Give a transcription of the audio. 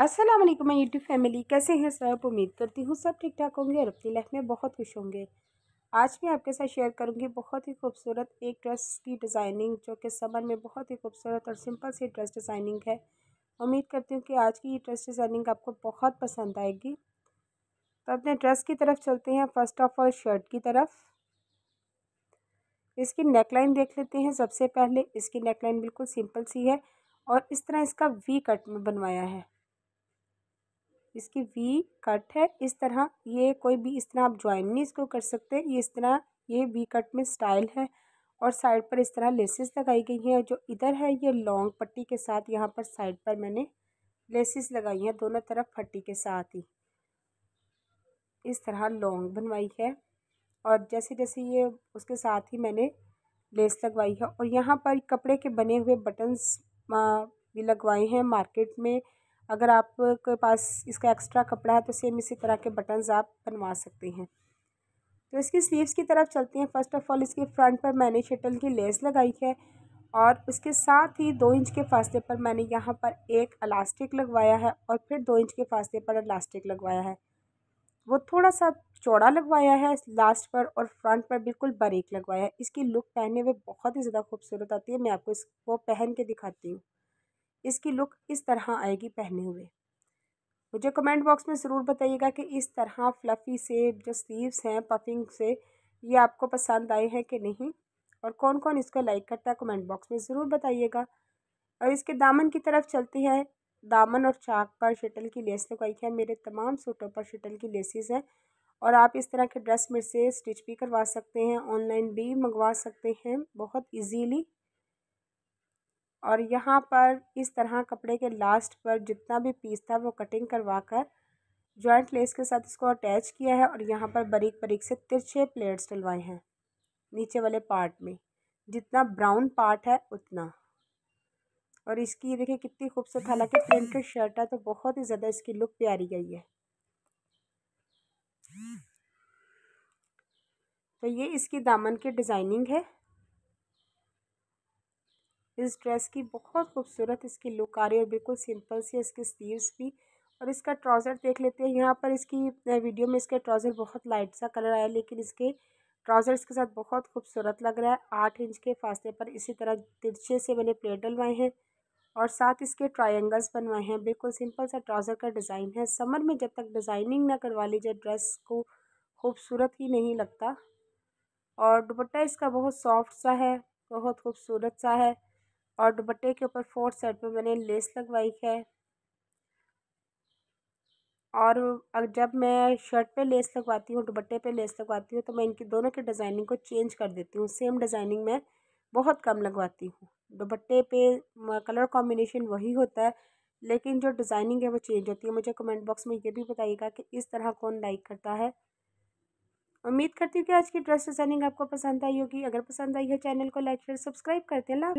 अस्सलाम वालेकुम my YouTube family कैसे हैं सब उम्मीद करती हूँ सब ठीक ठाक होंगे और अपनी लाइफ में बहुत खुश होंगे आज मैं आपके साथ शेयर करूँगी बहुत ही खूबसूरत एक ड्रेस की डिज़ाइनिंग जो कि समर में बहुत ही खूबसूरत और सिंपल सी ड्रेस डिज़ाइनिंग है उम्मीद करती हूँ कि आज की ये ड्रेस डिज़ाइनिंग आपको बहुत पसंद आएगी तो अपने ड्रेस की तरफ चलते हैं फर्स्ट ऑफ ऑल शर्ट की तरफ इसकी नेकलाइन देख लेते हैं सबसे पहले इसकी नेकलाइन बिल्कुल सिंपल सी है और इस तरह इसका वी कट में बनवाया है इसकी वी कट है इस तरह ये कोई भी इस तरह आप ज्वाइन नहीं इसको कर सकते ये इस तरह ये वी कट में स्टाइल है और साइड पर इस तरह लेसेस लगाई गई हैं जो इधर है ये लॉन्ग पट्टी के साथ यहाँ पर साइड पर मैंने लेसेस लगाई हैं दोनों तरफ फट्टी के साथ ही इस तरह लॉन्ग बनवाई है और जैसे जैसे ये उसके साथ ही मैंने लेस लगवाई है और यहाँ पर कपड़े के बने हुए बटन्स भी लगवाए हैं मार्केट में अगर आपके पास इसका एक्स्ट्रा कपड़ा है तो सेम इसी तरह के बटन्स आप बनवा सकते हैं तो इसकी स्लीव्स की तरफ चलते हैं फर्स्ट ऑफ ऑल इसके फ्रंट पर मैंने शटल की लेस लगाई है और उसके साथ ही दो इंच के फासले पर मैंने यहाँ पर एक अलास्टिक लगवाया है और फिर दो इंच के फासले पर अलास्टिक लगवाया है वो थोड़ा सा चौड़ा लगवाया है लास्ट पर और फ्रंट पर बिल्कुल बारीक लगवाया है इसकी लुक पहने हुए बहुत ही ज़्यादा खूबसूरत आती है मैं आपको इसको पहन के दिखाती हूँ इसकी लुक इस तरह आएगी पहने हुए मुझे कमेंट बॉक्स में ज़रूर बताइएगा कि इस तरह फ्लफ़ी से जो स्लीव्स हैं पफिंग से ये आपको पसंद आए हैं कि नहीं और कौन कौन इसको लाइक करता है कमेंट बॉक्स में ज़रूर बताइएगा और इसके दामन की तरफ चलती है दामन और चाक पर शटल की लेस लगाई है मेरे तमाम सूटों पर शटल की लेसिस हैं और आप इस तरह के ड्रेस मेरे से स्टिच भी करवा सकते हैं ऑनलाइन भी मंगवा सकते हैं बहुत इजीली और यहाँ पर इस तरह कपड़े के लास्ट पर जितना भी पीस था वो कटिंग करवा कर जॉइंट लेस के साथ इसको अटैच किया है और यहाँ पर बारीक बारीक से तिरछे प्लेट्स डलवाए हैं नीचे वाले पार्ट में जितना ब्राउन पार्ट है उतना और इसकी ये देखिए कितनी खूबसूरत हालांकि प्रिंटेड शर्ट है तो बहुत ही ज़्यादा इसकी लुक प्यारी गई है तो ये इसकी दामन की डिज़ाइनिंग है इस ड्रेस की बहुत खूबसूरत इसकी लुक आ रही है और बिल्कुल सिंपल सी इसकी स्लीव्स भी और इसका ट्राउज़र देख लेते हैं यहाँ पर इसकी वीडियो में इसके ट्राउज़र बहुत लाइट सा कलर आया लेकिन इसके ट्राउज़र्स के साथ बहुत खूबसूरत लग रहा है आठ इंच के फासले पर इसी तरह तिरछे से मैंने प्लेट डलवाए हैं और साथ इसके ट्रायंगल्स बनवाए हैं बिल्कुल सिंपल सा ट्राउज़र का डिज़ाइन है समर में जब तक डिज़ाइनिंग ना करवा लीजिए ड्रेस को खूबसूरत ही नहीं लगता और दुपट्टा इसका बहुत सॉफ्ट सा है बहुत खूबसूरत सा है और दुपट्टे के ऊपर फोर्थ साइड पे मैंने लेस लगवाई है और जब मैं शर्ट पे लेस लगवाती हूँ दुपट्टे पे लेस लगवाती हूँ तो मैं इनकी दोनों की डिज़ाइनिंग को चेंज कर देती हूँ सेम डिज़ाइनिंग में बहुत कम लगवाती हूँ दुपट्टे पे कलर कॉम्बिनेशन वही होता है लेकिन जो डिज़ाइनिंग है वो चेंज होती है मुझे कमेंट बॉक्स में ये भी बताइएगा कि इस तरह कौन लाइक करता है उम्मीद करती हूँ कि आज की ड्रेस डिज़ाइनिंग आपको पसंद आई होगी अगर पसंद आई है चैनल को लाइक शेयर सब्सक्राइब करते हैं